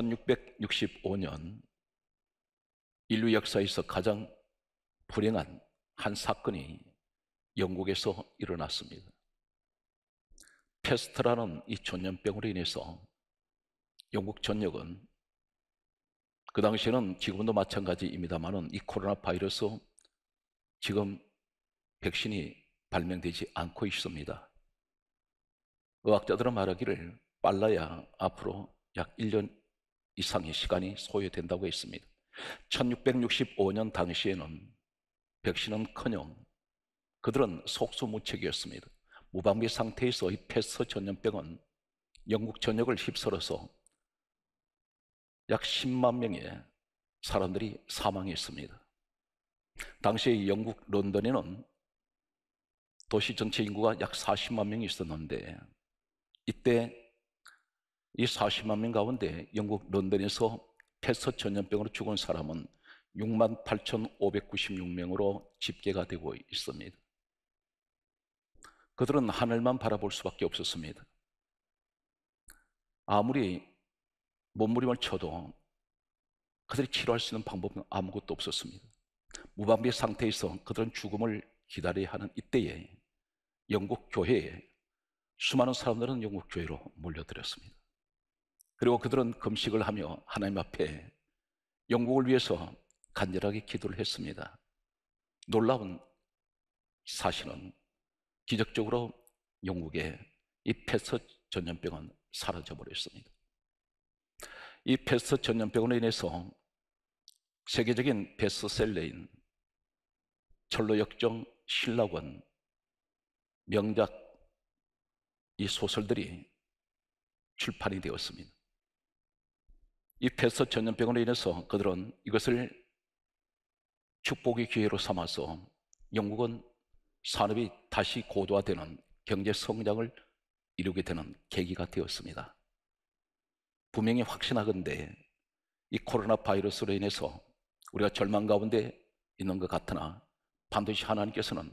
1665년 인류 역사에서 가장 불행한 한 사건이 영국에서 일어났습니다. 페스트라는 이 전염병으로 인해서 영국 전역은 그 당시에는 지금도 마찬가지입니다만은 이 코로나 바이러스 지금 백신이 발명되지 않고 있습니다. 의학자들은 말하기를 빨라야 앞으로 약 1년 이상의 시간이 소요된다고 했습니다. 1665년 당시에는 백신은커녕 그들은 속수무책이었습니다. 무방비 상태에서 이 패스 전염병은 영국 전역을 휩쓸어서 약 10만 명의 사람들이 사망했습니다. 당시 영국 런던에는 도시 전체 인구가 약 40만 명이 있었는데 이때 이 40만 명 가운데 영국 런던에서 패스 전염병으로 죽은 사람은 6만 8,596명으로 집계가 되고 있습니다. 그들은 하늘만 바라볼 수밖에 없었습니다. 아무리 몸부림을 쳐도 그들이 치료할 수 있는 방법은 아무것도 없었습니다. 무방비 상태에서 그들은 죽음을 기다려야 하는 이때에 영국 교회에 수많은 사람들은 영국 교회로 몰려들었습니다. 그리고 그들은 금식을 하며 하나님 앞에 영국을 위해서 간절하게 기도를 했습니다. 놀라운 사실은 기적적으로 영국의 이 패스 전염병은 사라져 버렸습니다. 이 패스 전염병으로 인해서 세계적인 베스셀러인 철로역정 신라권 명작 이 소설들이 출판이 되었습니다. 이 폐서 전염병으로 인해서 그들은 이것을 축복의 기회로 삼아서 영국은 산업이 다시 고도화되는 경제 성장을 이루게 되는 계기가 되었습니다. 분명히 확신하건대 이 코로나 바이러스로 인해서 우리가 절망 가운데 있는 것 같으나 반드시 하나님께서는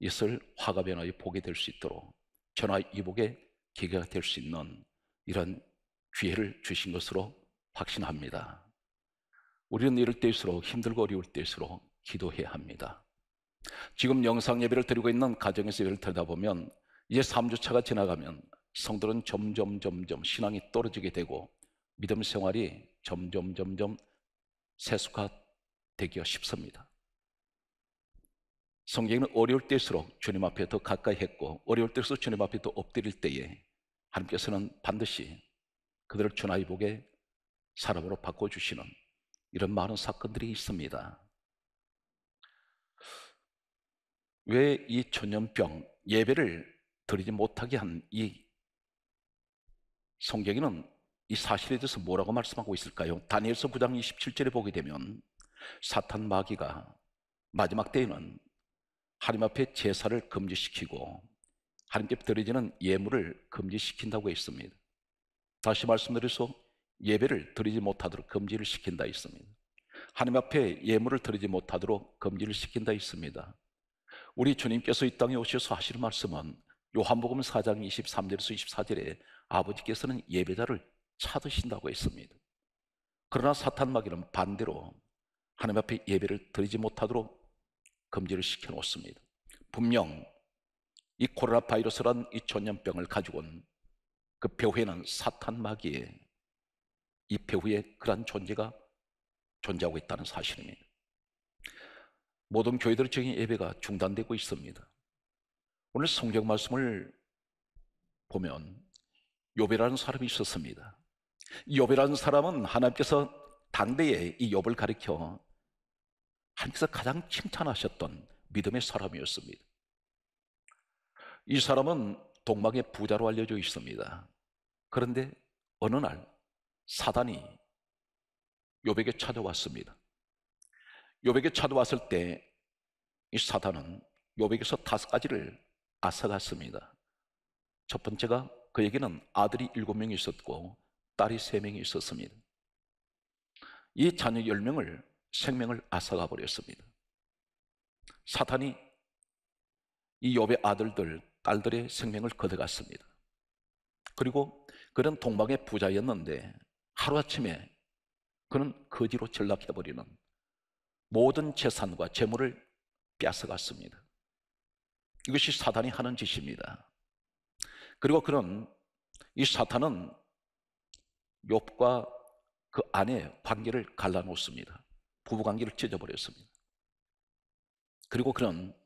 이것을 화가 변화의 복이 될수 있도록 전화 이복의 기회가 될 수 있는 이런 기회를 주신 것으로 확신합니다. 우리는 이럴 때일수록 힘들고 어려울 때일수록 기도해야 합니다. 지금 영상 예배를 드리고 있는 가정에서 예배를 드리다 보면 이제 3주차가 지나가면 성도는 점점 점점 신앙이 떨어지게 되고 믿음 생활이 점점 점점 세수가 되기가 쉽습니다. 성경은 어려울 때일수록 주님 앞에 더 가까이 했고 어려울 때일수록 주님 앞에 더 엎드릴 때에 하나님께서는 반드시 그들을 주나이 보게 사람으로 바꿔주시는 이런 많은 사건들이 있습니다. 왜이 전염병 예배를 드리지 못하게 한 이 성경에는 이 사실에 대해서 뭐라고 말씀하고 있을까요? 다니엘서 9장 27절에 보게 되면 사탄 마귀가 마지막 때에는 하나님 앞에 제사를 금지시키고 하나님께 드려지는 예물을 금지시킨다고 했습니다. 다시 말씀드려서 예배를 드리지 못하도록 금지를 시킨다 있습니다. 하나님 앞에 예물을 드리지 못하도록 금지를 시킨다 있습니다. 우리 주님께서 이 땅에 오셔서 하시는 말씀은 요한복음 4장 23절에서 24절에 아버지께서는 예배자를 찾으신다고 했습니다. 그러나 사탄 마귀는 반대로 하나님 앞에 예배를 드리지 못하도록 금지를 시켜 놓습니다. 분명 이 코로나 바이러스란 이 전염병을 가지고 온그 표회는 사탄 마귀의 이 배후에 그러한 존재가 존재하고 있다는 사실입니다. 모든 교회들의 적인 예배가 중단되고 있습니다. 오늘 성경 말씀을 보면 요배라는 사람이 있었습니다. 요배라는 사람은 하나님께서 당대에 이 요배를 가리켜 하나님께서 가장 칭찬하셨던 믿음의 사람이었습니다. 이 사람은 동방의 부자로 알려져 있습니다. 그런데 어느 날 사단이 요백에 찾아왔습니다. 요백에 찾아왔을 때 이 사단은 요백에서 다섯 가지를 앗아갔습니다. 첫 번째가 그에게는 아들이 일곱 명이 있었고 딸이 세 명이 있었습니다. 이 자녀 열 명을 생명을 앗아가 버렸습니다. 사탄이 이 요배 아들들, 딸들의 생명을 거둬갔습니다. 그리고 그런 동방의 부자였는데 하루아침에 그는 거지로 전락해버리는 모든 재산과 재물을 뺏어갔습니다. 이것이 사단이 하는 짓입니다. 그리고 그는 이 사탄은 욥과 그 아내의 관계를 갈라놓습니다. 부부 관계를 찢어버렸습니다. 그리고 그는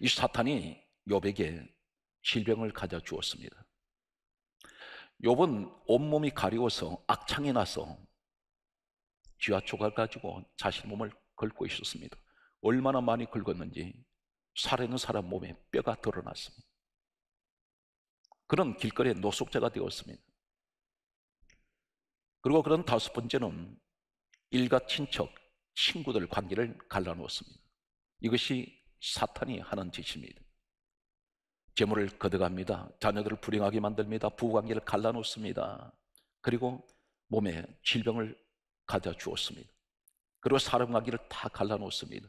이 사탄이 욥에게 질병을 가져 주었습니다. 욥은 온몸이 가리워서 악창이 나서 쥐하초갈 가지고 자신 몸을 긁고 있었습니다. 얼마나 많이 긁었는지 살아있는 사람 몸에 뼈가 드러났습니다. 그런 길거리의 노숙자가 되었습니다. 그리고 그런 다섯 번째는 일가 친척, 친구들 관계를 갈라놓았습니다. 이것이 사탄이 하는 짓입니다. 재물을 거둬갑니다. 자녀들을 불행하게 만듭니다. 부부관계를 갈라놓습니다. 그리고 몸에 질병을 가져 주었습니다. 그리고 사람 관계를 다 갈라놓습니다.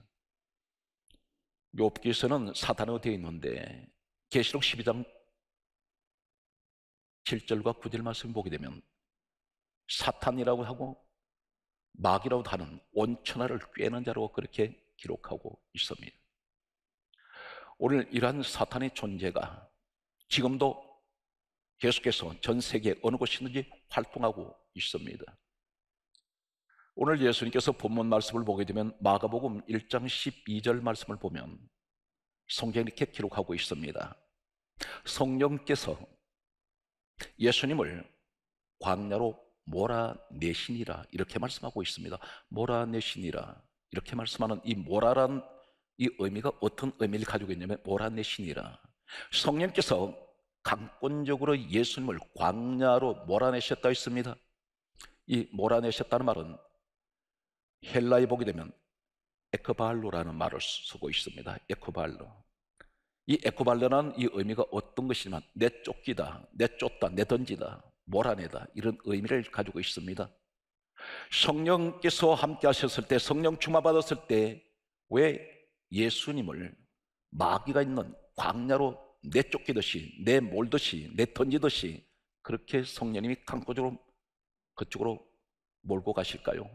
욥기에서는 사탄으로 되어 있는데 계시록 12장 7절과 9절 말씀 을 보게 되면 사탄이라고 하고 마귀라고 하는 온천하를 꿰는 자로 그렇게 기록하고 있습니다. 오늘 이러한 사탄의 존재가 지금도 계속해서 전 세계 어느 곳이든지 활동하고 있습니다. 오늘 예수님께서 본문 말씀을 보게 되면 마가복음 1장 12절 말씀을 보면 성경이 렇게 기록하고 있습니다. 성령께서 예수님을 광야로 몰아내시니라 이렇게 말씀하고 있습니다. 몰아내시니라 이렇게 말씀하는 이 몰아란 이 의미가 어떤 의미를 가지고 있냐면 몰아내시니라. 성령께서 강권적으로 예수님을 광야로 몰아내셨다 했습니다. 이 몰아내셨다는 말은 헬라에 보게 되면 에코발로라는 말을 쓰고 있습니다. 에코발로. 이 에코발로라는 이 의미가 어떤 것이냐면 내쫓기다, 내쫓다, 내던지다, 몰아내다 이런 의미를 가지고 있습니다. 성령께서 함께 하셨을 때 성령 충만받았을 때왜 예수님을 마귀가 있는 광야로 내쫓기듯이 내몰듯이 내던지듯이 그렇게 성령님이 강구적으로 그쪽으로 몰고 가실까요?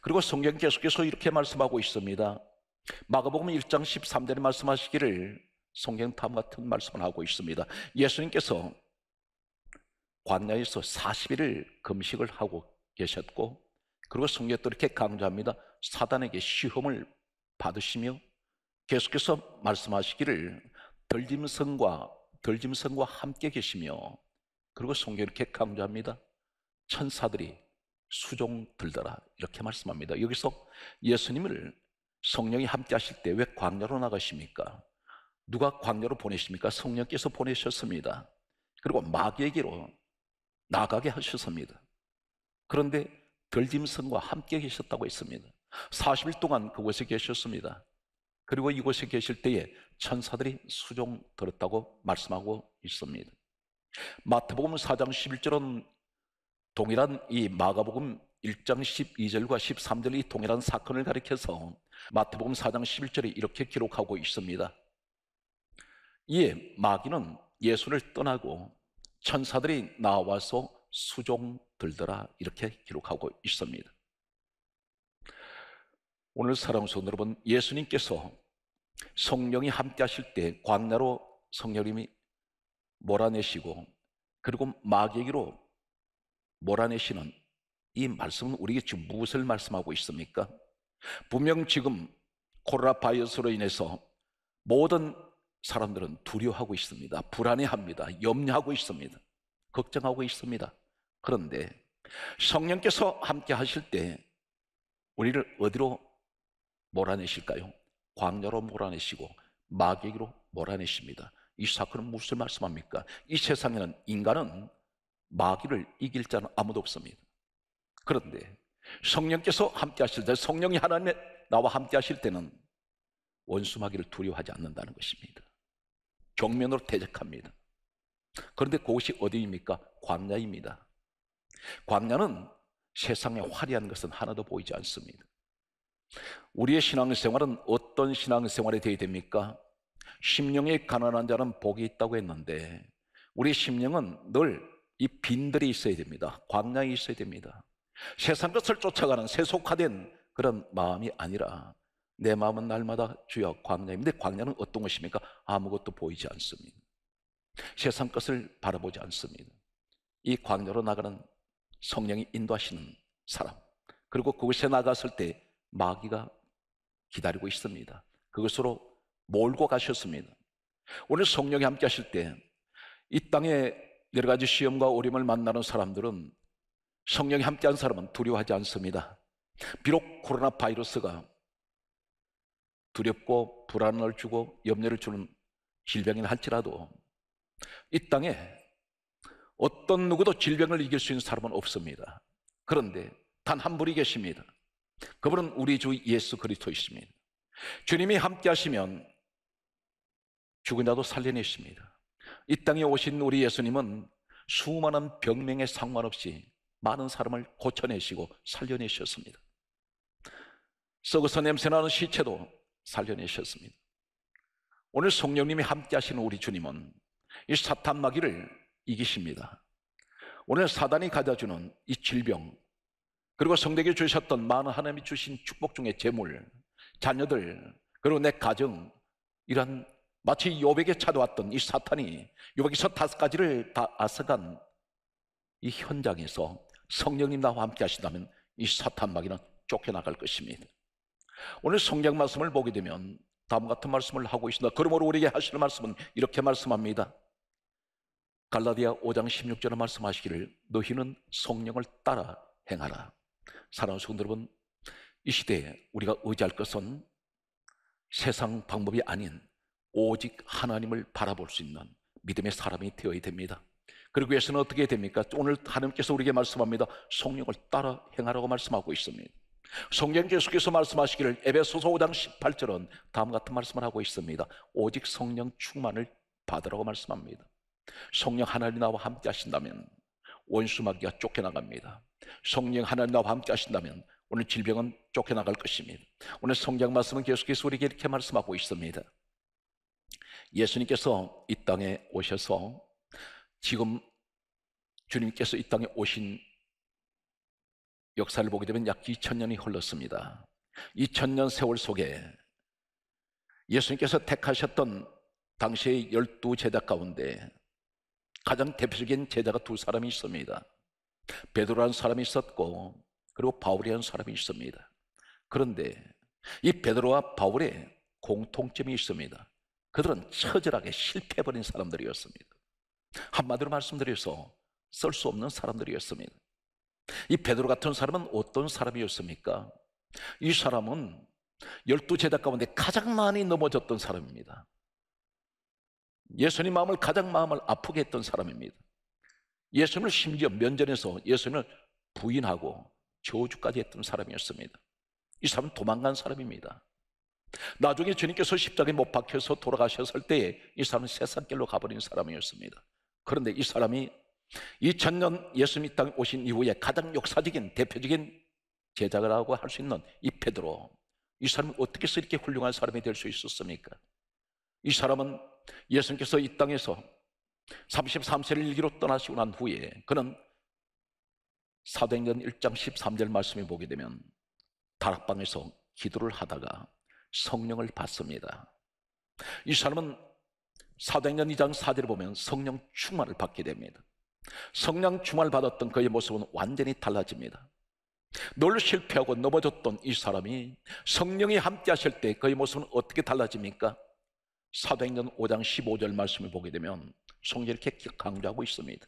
그리고 성경 계속해서 이렇게 말씀하고 있습니다. 마가복음 1장 13절에 말씀하시기를 성경 다 같은 말씀을 하고 있습니다. 예수님께서 광야에서 40일을 금식을 하고 계셨고 그리고 성경도 이렇게 강조합니다. 사단에게 시험을 받으시며 계속해서 말씀하시기를 덜짐성과 덜짐성과 함께 계시며 그리고 성경 이렇게 강조합니다. 천사들이 수종 들더라 이렇게 말씀합니다. 여기서 예수님을 성령이 함께 하실 때 왜 광야로 나가십니까? 누가 광야로 보내십니까? 성령께서 보내셨습니다. 그리고 마귀에게로 나가게 하셨습니다. 그런데 덜짐승과 함께 계셨다고 했습니다. 40일 동안 그곳에 계셨습니다. 그리고 이곳에 계실 때에 천사들이 수종 들었다고 말씀하고 있습니다. 마태복음 4장 11절은 동일한 이 마가복음 1장 12절과 13절이 동일한 사건을 가리켜서 마태복음 4장 11절에 이렇게 기록하고 있습니다. 이에 마귀는 예수를 떠나고 천사들이 나와서 수종 들더라 이렇게 기록하고 있습니다. 오늘 사랑스러운 여러분, 예수님께서 성령이 함께 하실 때광나로 성령님이 몰아내시고 그리고 마귀에게로 몰아내시는 이 말씀은 우리에게 지금 무엇을 말씀하고 있습니까? 분명 지금 코로나 바이러스로 인해서 모든 사람들은 두려워하고 있습니다. 불안해합니다. 염려하고 있습니다. 걱정하고 있습니다. 그런데 성령께서 함께 하실 때 우리를 어디로 몰아내실까요? 광야로 몰아내시고 마귀로 몰아내십니다. 이 사건은 무슨 말씀합니까? 이 세상에는 인간은 마귀를 이길 자는 아무도 없습니다. 그런데 성령께서 함께 하실 때 성령이 하나님 나와 함께 하실 때는 원수 마귀를 두려워하지 않는다는 것입니다. 경면으로 대적합니다. 그런데 그것이 어디입니까? 광야입니다. 광야는 세상에 화려한 것은 하나도 보이지 않습니다. 우리의 신앙생활은 어떤 신앙생활이 되어야 됩니까? 심령이 가난한 자는 복이 있다고 했는데 우리 심령은 늘 이 빈들이 있어야 됩니다. 광량이 있어야 됩니다. 세상 것을 쫓아가는 세속화된 그런 마음이 아니라 내 마음은 날마다 주여 광야인데 광야은 어떤 것입니까? 아무것도 보이지 않습니다. 세상 것을 바라보지 않습니다. 이광으로 나가는 성령이 인도하시는 사람 그리고 그곳에 나갔을 때 마귀가 기다리고 있습니다. 그것으로 몰고 가셨습니다. 오늘 성령이 함께 하실 때 이 땅에 여러 가지 시험과 어림을 만나는 사람들은 성령이 함께한 사람은 두려워하지 않습니다. 비록 코로나 바이러스가 두렵고 불안을 주고 염려를 주는 질병이라 할지라도 이 땅에 어떤 누구도 질병을 이길 수 있는 사람은 없습니다. 그런데 단 한 분이 계십니다. 그분은 우리 주 예수 그리스도이십니다. 주님이 함께 하시면 죽은 자도 살려내십니다. 이 땅에 오신 우리 예수님은 수많은 병명에 상관없이 많은 사람을 고쳐내시고 살려내셨습니다. 썩어서 냄새나는 시체도 살려내셨습니다. 오늘 성령님이 함께 하시는 우리 주님은 이 사탄 마귀를 이기십니다. 오늘 사단이 가져주는 이 질병, 그리고 성대교 주셨던 많은 하나님이 주신 축복 중에 재물, 자녀들, 그리고 내 가정, 이런 마치 요백에 찾아왔던 이 사탄이 요백에서 다섯 가지를 다 앗아간 이 현장에서 성령님 나와 함께 하신다면 이 사탄 마귀는 쫓겨나갈 것입니다. 오늘 성경 말씀을 보게 되면 다음 같은 말씀을 하고 있습니다. 그러므로 우리에게 하시는 말씀은 이렇게 말씀합니다. 갈라디아 5장 16절에 말씀하시기를 너희는 성령을 따라 행하라. 사랑하는 성도 여러분, 이 시대에 우리가 의지할 것은 세상 방법이 아닌 오직 하나님을 바라볼 수 있는 믿음의 사람이 되어야 됩니다. 그리고 위해서는 어떻게 됩니까? 오늘 하나님께서 우리에게 말씀합니다. 성령을 따라 행하라고 말씀하고 있습니다. 성경 계속해서 말씀하시기를 에베소서 5장 18절은 다음 같은 말씀을 하고 있습니다. 오직 성령 충만을 받으라고 말씀합니다. 성령 하나님 나와 함께 하신다면 원수마귀가 쫓겨나갑니다. 성령 하나님 나와 함께 하신다면 오늘 질병은 쫓겨나갈 것입니다. 오늘 성경 말씀은 계속해서 우리에게 이렇게 말씀하고 있습니다. 예수님께서 이 땅에 오셔서 지금 주님께서 이 땅에 오신 역사를 보게 되면 약 2000년이 흘렀습니다. 2000년 세월 속에 예수님께서 택하셨던 당시의 열두 제자 가운데 가장 대표적인 제자가 두 사람이 있습니다. 베드로라는 사람이 있었고 그리고 바울이라는 사람이 있습니다. 그런데 이 베드로와 바울의 공통점이 있습니다. 그들은 처절하게 실패해버린 사람들이었습니다. 한마디로 말씀드려서 쓸 수 없는 사람들이었습니다. 이 베드로 같은 사람은 어떤 사람이었습니까? 이 사람은 열두 제자 가운데 가장 많이 넘어졌던 사람입니다. 예수님 마음을 가장 마음을 아프게 했던 사람입니다. 예수님을 심지어 면전에서 예수님을 부인하고 저주까지 했던 사람이었습니다. 이 사람은 도망간 사람입니다. 나중에 주님께서 십자가에 못 박혀서 돌아가셨을 때에 이 사람은 세상길로 가버린 사람이었습니다. 그런데 이 사람이 2000년 예수님 이 땅에 오신 이후에 가장 역사적인 대표적인 제자라고 할 수 있는 이 페드로 이 사람은 어떻게 해서 이렇게 훌륭한 사람이 될 수 있었습니까? 이 사람은 예수님께서 이 땅에서 33세를 일기로 떠나시고 난 후에 그는 사도행전 1장 13절 말씀에 보게 되면 다락방에서 기도를 하다가 성령을 받습니다. 이 사람은 사도행전 2장 4절을 보면 성령 충만을 받게 됩니다. 성령 충만을 받았던 그의 모습은 완전히 달라집니다. 늘 실패하고 넘어졌던 이 사람이 성령이 함께 하실 때 그의 모습은 어떻게 달라집니까? 사도행전 5장 15절 말씀을 보게 되면 성령이 이렇게 강조하고 있습니다.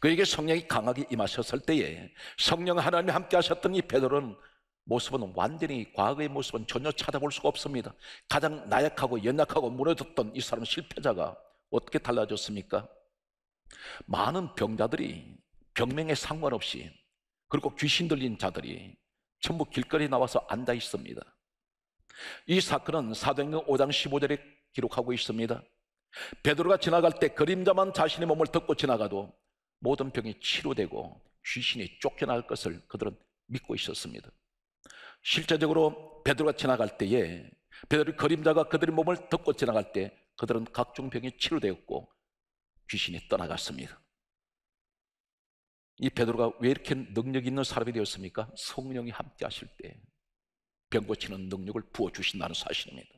그에게 성령이 강하게 임하셨을 때에 성령 하나님 함께 하셨던 이 베드로는 모습은 완전히 과거의 모습은 전혀 찾아볼 수가 없습니다. 가장 나약하고 연약하고 무너졌던 이 사람 실패자가 어떻게 달라졌습니까? 많은 병자들이 병명에 상관없이 그리고 귀신 들린 자들이 전부 길거리에 나와서 앉아 있습니다. 이 사건은 사도행전 5장 15절에 기록하고 있습니다. 베드로가 지나갈 때 그림자만 자신의 몸을 덮고 지나가도 모든 병이 치료되고 귀신이 쫓겨날 것을 그들은 믿고 있었습니다. 실제적으로 베드로가 지나갈 때에 베드로 그림자가 그들의 몸을 덮고 지나갈 때 그들은 각종 병이 치료되었고 귀신이 떠나갔습니다. 이 베드로가 왜 이렇게 능력 있는 사람이 되었습니까? 성령이 함께 하실 때 병 고치는 능력을 부어 주신다는 사실입니다.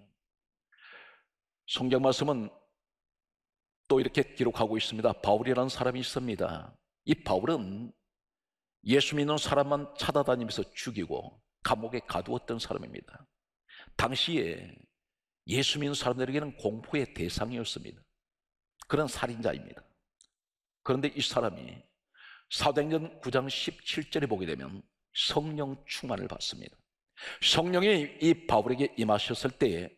성경 말씀은 또 이렇게 기록하고 있습니다. 바울이라는 사람이 있습니다. 이 바울은 예수 믿는 사람만 찾아다니면서 죽이고 감옥에 가두었던 사람입니다. 당시에 예수 믿는 사람들에게는 공포의 대상이었습니다. 그런 살인자입니다. 그런데 이 사람이 사도행전 9장 17절에 보게 되면 성령 충만을 받습니다. 성령이 이 바울에게 임하셨을 때에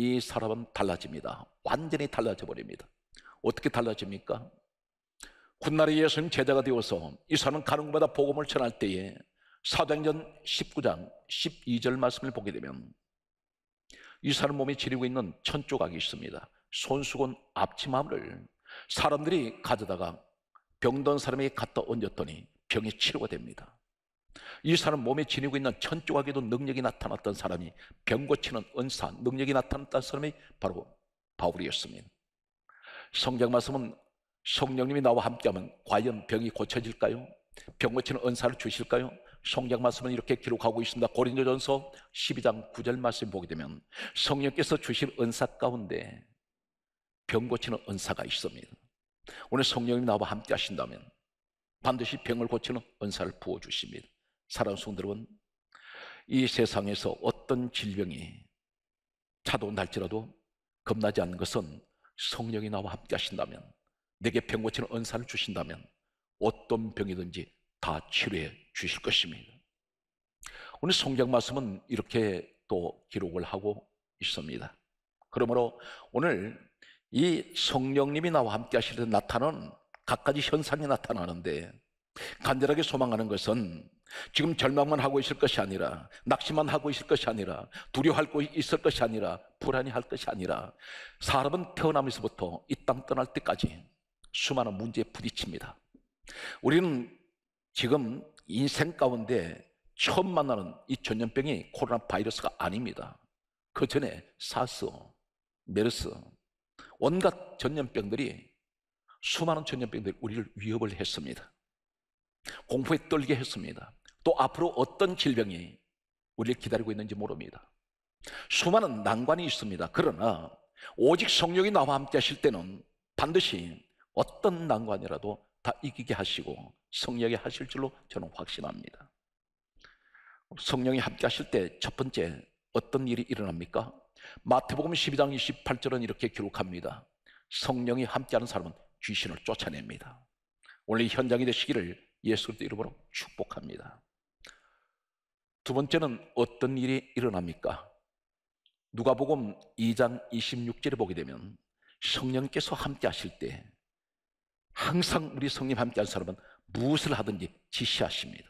이 사람은 달라집니다. 완전히 달라져 버립니다. 어떻게 달라집니까? 훗날에 예수님 제자가 되어서 이 사람은 가는 곳마다 복음을 전할 때에 사도행전 19장 12절 말씀을 보게 되면 이 사람 몸에 지니고 있는 천 조각이 있습니다. 손수건 앞치마를 사람들이 가져다가 병든 사람에게 갖다 얹었더니 병이 치료가 됩니다. 이 사람 몸에 지니고 있는 천조각에도 능력이 나타났던 사람이 병 고치는 은사, 능력이 나타났던 사람이 바로 바울이었습니다. 성경 말씀은 성령님이 나와 함께하면 과연 병이 고쳐질까요? 병 고치는 은사를 주실까요? 성경 말씀은 이렇게 기록하고 있습니다. 고린도전서 12장 9절 말씀 보게 되면 성령께서 주실 은사 가운데 병 고치는 은사가 있습니다. 오늘 성령이 나와 함께 하신다면 반드시 병을 고치는 은사를 부어 주십니다. 사랑 성도 여러분, 이 세상에서 어떤 질병이 차도온 할지라도 겁나지 않는 것은 성령이 나와 함께 하신다면 내게 병 고치는 은사를 주신다면 어떤 병이든지 다 치료해 주실 것입니다. 오늘 성경 말씀은 이렇게 또 기록을 하고 있습니다. 그러므로 오늘 이 성령님이 나와 함께 하실 때 나타나는 갖가지 현상이 나타나는데 간절하게 소망하는 것은 지금 절망만 하고 있을 것이 아니라 낙심만 하고 있을 것이 아니라 두려워할 것이 있을 것이 아니라 불안이 할 것이 아니라 사람은 태어나면서부터 이 땅 떠날 때까지 수많은 문제에 부딪힙니다. 우리는 지금 인생 가운데 처음 만나는 이 전염병이 코로나 바이러스가 아닙니다. 그 전에 사스, 메르스, 온갖 전염병들이 수많은 전염병들이 우리를 위협을 했습니다. 공포에 떨게 했습니다. 또 앞으로 어떤 질병이 우리를 기다리고 있는지 모릅니다. 수많은 난관이 있습니다. 그러나 오직 성령이 나와 함께 하실 때는 반드시 어떤 난관이라도 다 이기게 하시고 성령이 하실 줄로 저는 확신합니다. 성령이 함께 하실 때 첫 번째 어떤 일이 일어납니까? 마태복음 12장 28절은 이렇게 기록합니다. 성령이 함께하는 사람은 귀신을 쫓아냅니다. 오늘 현장이 되시기를 예수 그리스도 이름으로 축복합니다. 두 번째는 어떤 일이 일어납니까? 누가복음 2장 26절에 보게 되면 성령께서 함께 하실 때 항상 우리 성님 함께 한 사람은 무엇을 하든지 지시하십니다.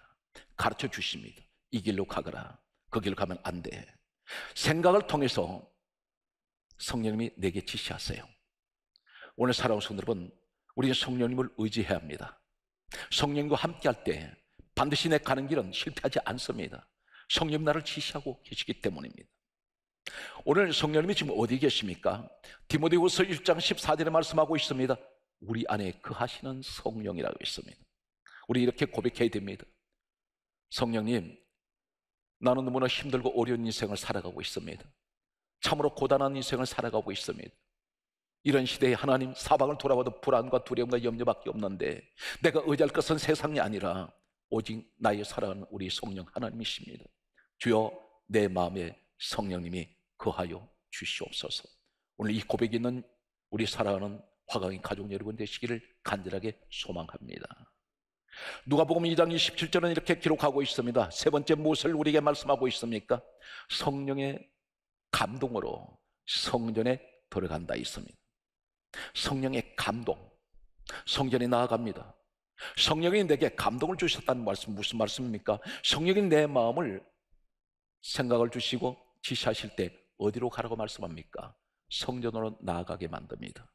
가르쳐 주십니다. 이 길로 가거라. 그 길로 가면 안 돼. 생각을 통해서 성령님이 내게 지시하세요. 오늘 사랑하는 성도 여러분, 우리는 성령님을 의지해야 합니다. 성령과 함께할 때 반드시 내 가는 길은 실패하지 않습니다. 성령 나를 지시하고 계시기 때문입니다. 오늘 성령님이 지금 어디 계십니까? 디모데후서 1장 14절에 말씀하고 있습니다. 우리 안에 그 하시는 성령이라고 있습니다. 우리 이렇게 고백해야 됩니다. 성령님, 나는 너무나 힘들고 어려운 인생을 살아가고 있습니다. 참으로 고단한 인생을 살아가고 있습니다. 이런 시대에 하나님 사방을 돌아봐도 불안과 두려움과 염려밖에 없는데 내가 의지할 것은 세상이 아니라 오직 나의 사랑하는 우리 성령 하나님이십니다. 주여 내 마음에 성령님이 거하여 주시옵소서. 오늘 이 고백이 있는 우리 사랑하는 화강인 가족 여러분 되시기를 간절하게 소망합니다. 누가 보면 2장 27절은 이렇게 기록하고 있습니다. 세 번째 무엇을 우리에게 말씀하고 있습니까? 성령의 감동으로 성전에 들어간다 있습니다. 성령의 감동, 성전이 나아갑니다. 성령이 내게 감동을 주셨다는 말씀 무슨 말씀입니까? 성령이 내 마음을 생각을 주시고 지시하실 때 어디로 가라고 말씀합니까? 성전으로 나아가게 만듭니다.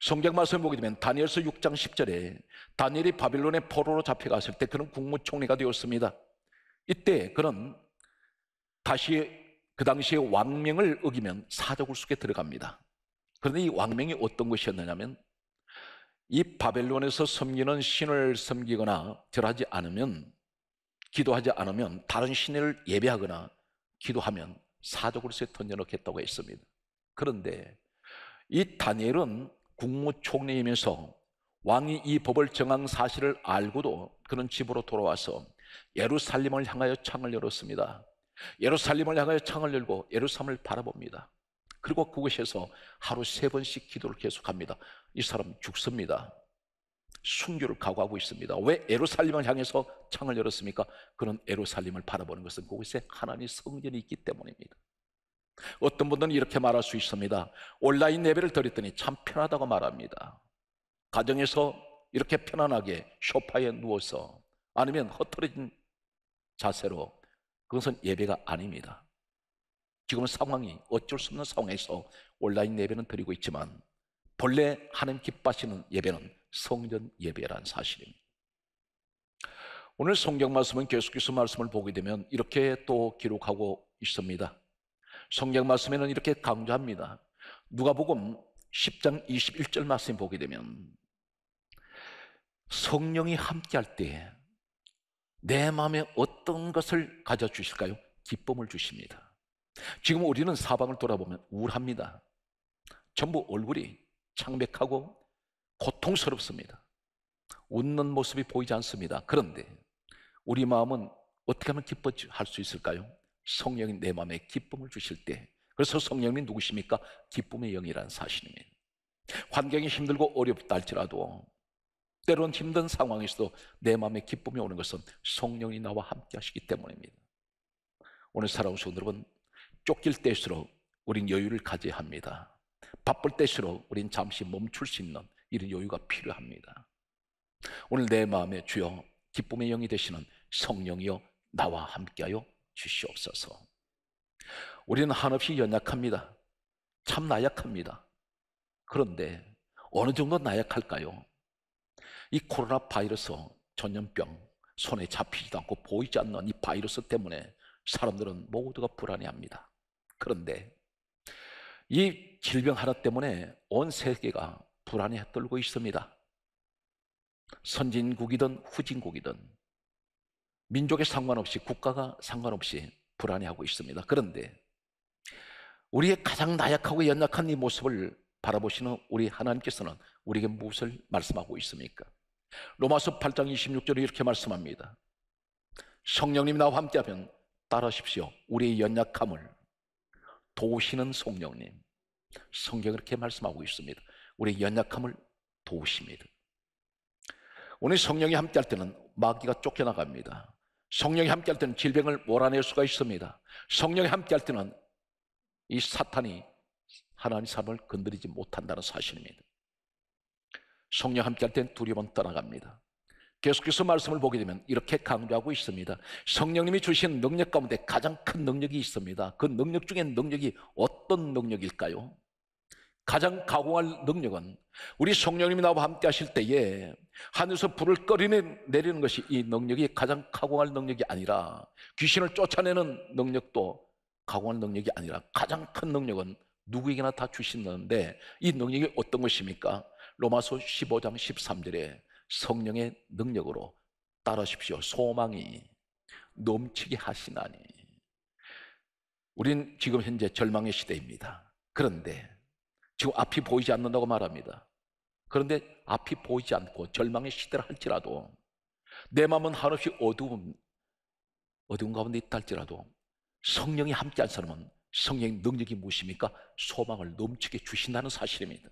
성경 말씀을 보게 되면 다니엘서 6장 10절에 다니엘이 바빌론의 포로로 잡혀갔을 때 그는 국무총리가 되었습니다. 이때 그는 다시 그 당시에 왕명을 어기면 사적을 속에 들어갑니다. 그런데 이 왕명이 어떤 것이었느냐면 이 바벨론에서 섬기는 신을 섬기거나 절하지 않으면 기도하지 않으면 다른 신을 예배하거나 기도하면 사적으로서 던져넣겠다고 했습니다. 그런데 이 다니엘은 국무총리이면서 왕이 이 법을 정한 사실을 알고도 그는 집으로 돌아와서 예루살렘을 향하여 창을 열었습니다. 예루살렘을 향하여 창을 열고 예루살렘을 바라봅니다. 그리고 그곳에서 하루 세 번씩 기도를 계속합니다. 이 사람 죽습니다. 순교를 각오하고 있습니다. 왜 에루살림을 향해서 창을 열었습니까? 그런 에루살림을 바라보는 것은 그곳에 하나님 성전이 있기 때문입니다. 어떤 분들은 이렇게 말할 수 있습니다. 온라인 예배를 드렸더니 참 편하다고 말합니다. 가정에서 이렇게 편안하게 쇼파에 누워서 아니면 허어진 자세로 그것은 예배가 아닙니다. 지금 상황이 어쩔 수 없는 상황에서 온라인 예배는 드리고 있지만 본래 하나님 기뻐하시는 예배는 성전 예배란 사실입니다. 오늘 성경 말씀은 계속해서 말씀을 보게 되면 이렇게 또 기록하고 있습니다. 성경 말씀에는 이렇게 강조합니다. 누가복음 10장 21절 말씀 보게 되면 성령이 함께할 때 내 마음에 어떤 것을 가져 주실까요? 기쁨을 주십니다. 지금 우리는 사방을 돌아보면 우울합니다. 전부 얼굴이 창백하고 고통스럽습니다. 웃는 모습이 보이지 않습니다. 그런데 우리 마음은 어떻게 하면 기뻐할 수 있을까요? 성령이 내 마음에 기쁨을 주실 때 그래서 성령이 누구십니까? 기쁨의 영이라는 사실입니다. 환경이 힘들고 어렵다 할지라도 때론 힘든 상황에서도 내 마음에 기쁨이 오는 것은 성령이 나와 함께 하시기 때문입니다. 오늘 사랑하는 성도 여러분 쫓길 때일수록 우린 여유를 가져야 합니다. 바쁠 때일수록 우린 잠시 멈출 수 있는 이런 여유가 필요합니다. 오늘 내 마음에 주여 기쁨의 영이 되시는 성령이여 나와 함께하여 주시옵소서. 우리는 한없이 연약합니다. 참 나약합니다. 그런데 어느 정도 나약할까요? 이 코로나 바이러스 전염병 손에 잡히지도 않고 보이지 않는 이 바이러스 때문에 사람들은 모두가 불안해합니다. 그런데 이 질병 하나 때문에 온 세계가 불안에 떨고 있습니다. 선진국이든 후진국이든 민족에 상관없이 국가가 상관없이 불안해하고 있습니다. 그런데 우리의 가장 나약하고 연약한 이 모습을 바라보시는 우리 하나님께서는 우리에게 무엇을 말씀하고 있습니까? 로마서 8장 26절에 이렇게 말씀합니다. 성령님 이 나와 함께하면 따라하십시오. 우리의 연약함을 도우시는 성령님. 성경이 그렇게 말씀하고 있습니다. 우리 연약함을 도우십니다. 오늘 성령이 함께 할 때는 마귀가 쫓겨나갑니다. 성령이 함께 할 때는 질병을 몰아낼 수가 있습니다. 성령이 함께 할 때는 이 사탄이 하나님 삶을 건드리지 못한다는 사실입니다. 성령 함께 할 때는 두려움은 떠나갑니다. 계속해서 말씀을 보게 되면 이렇게 강조하고 있습니다. 성령님이 주신 능력 가운데 가장 큰 능력이 있습니다. 그 능력 중에 능력이 어떤 능력일까요? 가장 가공할 능력은 우리 성령님이 나와 함께 하실 때에 하늘에서 불을 꺼내내리는 것이 이 능력이 가장 가공할 능력이 아니라 귀신을 쫓아내는 능력도 가공할 능력이 아니라 가장 큰 능력은 누구에게나 다 주시는데 이 능력이 어떤 것입니까? 로마서 15장 13절에 성령의 능력으로 따라십시오 소망이 넘치게 하시나니. 우린 지금 현재 절망의 시대입니다. 그런데 지금 앞이 보이지 않는다고 말합니다. 그런데 앞이 보이지 않고 절망의 시대를 할지라도 내 마음은 한없이 어두움, 어두운 가운데 있다 할지라도 성령이 함께한 사람은 성령의 능력이 무엇입니까? 소망을 넘치게 주신다는 사실입니다.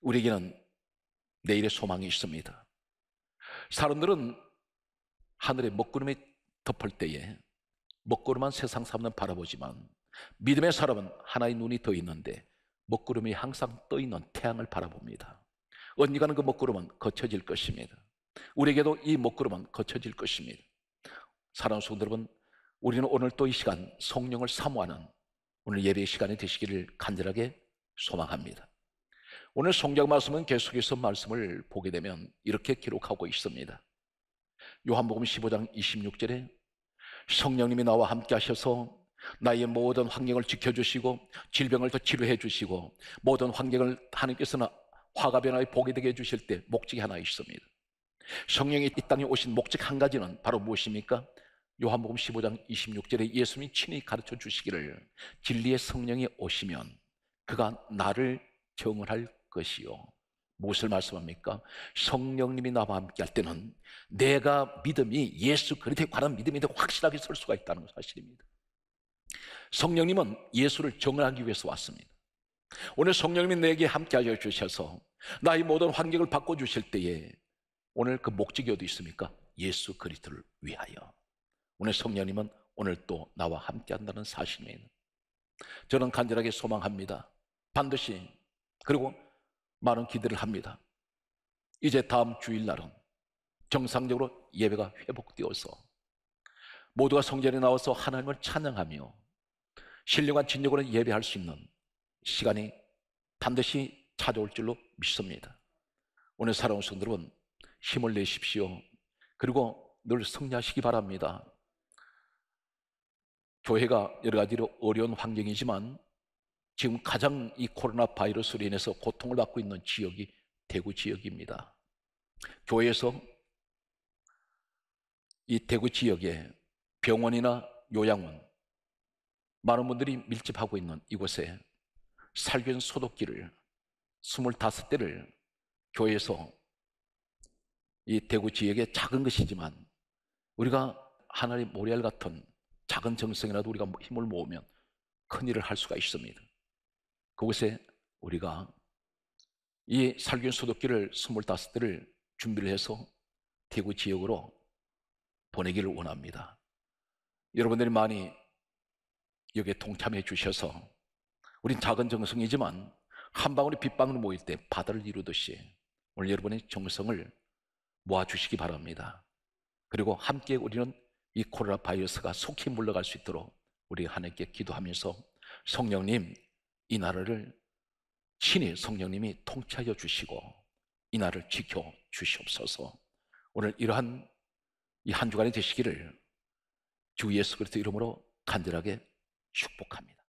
우리에게는 내일의 소망이 있습니다. 사람들은 하늘의 먹구름이 덮을 때에 먹구름만 세상 사람은 바라보지만 믿음의 사람은 하나의 눈이 떠 있는데 먹구름이 항상 떠 있는 태양을 바라봅니다. 언니가는 그 먹구름은 거쳐질 것입니다. 우리에게도 이 먹구름은 거쳐질 것입니다. 사랑하는 성도 여러분, 우리는 오늘 또 이 시간 성령을 사모하는 오늘 예배의 시간이 되시기를 간절하게 소망합니다. 오늘 성경 말씀은 계속해서 말씀을 보게 되면 이렇게 기록하고 있습니다. 요한복음 15장 26절에 성령님이 나와 함께 하셔서 나의 모든 환경을 지켜주시고 질병을 더 치료해 주시고 모든 환경을 하나님께서는 화가 변화에 보게 되게 해주실 때 목적이 하나 있습니다. 성령이 이 땅에 오신 목적 한 가지는 바로 무엇입니까? 요한복음 15장 26절에 예수님이 친히 가르쳐 주시기를 진리의 성령이 오시면 그가 나를 경을할 것이요. 무엇을 말씀합니까? 성령님이 나와 함께 할 때는 내가 믿음이 예수 그리스도에 관한 믿음인데 확실하게 설 수가 있다는 사실입니다. 성령님은 예수를 정하기 위해서 왔습니다. 오늘 성령님이 내게 함께 하여 주셔서 나의 모든 환경을 바꿔 주실 때에 오늘 그 목적이 어디 있습니까? 예수 그리스도를 위하여. 오늘 성령님은 오늘 또 나와 함께 한다는 사실입니다. 저는 간절하게 소망합니다. 반드시 그리고 많은 기대를 합니다. 이제 다음 주일날은 정상적으로 예배가 회복되어서 모두가 성전에 나와서 하나님을 찬양하며 신령한 진력으로 예배할 수 있는 시간이 반드시 찾아올 줄로 믿습니다. 오늘 사랑하는 성도 여러 힘을 내십시오. 그리고 늘 승리하시기 바랍니다. 교회가 여러 가지로 어려운 환경이지만 지금 가장 이 코로나 바이러스로 인해서 고통을 받고 있는 지역이 대구 지역입니다. 교회에서 이 대구 지역에 병원이나 요양원, 많은 분들이 밀집하고 있는 이곳에 살균 소독기를 25대를 교회에서 이 대구 지역의 작은 것이지만 우리가 하나님 모래알 같은 작은 정성이라도 우리가 힘을 모으면 큰 일을 할 수가 있습니다. 그곳에 우리가 이 살균 소독기를 25대를 준비를 해서 대구 지역으로 보내기를 원합니다. 여러분들이 많이 여기에 동참해 주셔서 우린 작은 정성이지만 한방울이 빗방울 모일 때 바다를 이루듯이 오늘 여러분의 정성을 모아주시기 바랍니다. 그리고 함께 우리는 이 코로나 바이러스가 속히 물러갈 수 있도록 우리 하나님께 기도하면서 성령님 이 나라를 신이 성령님이 통치하여 주시고 이 나라를 지켜 주시옵소서. 오늘 이러한 이 한 주간이 되시기를 주 예수 그리스도 이름으로 간절하게 축복합니다.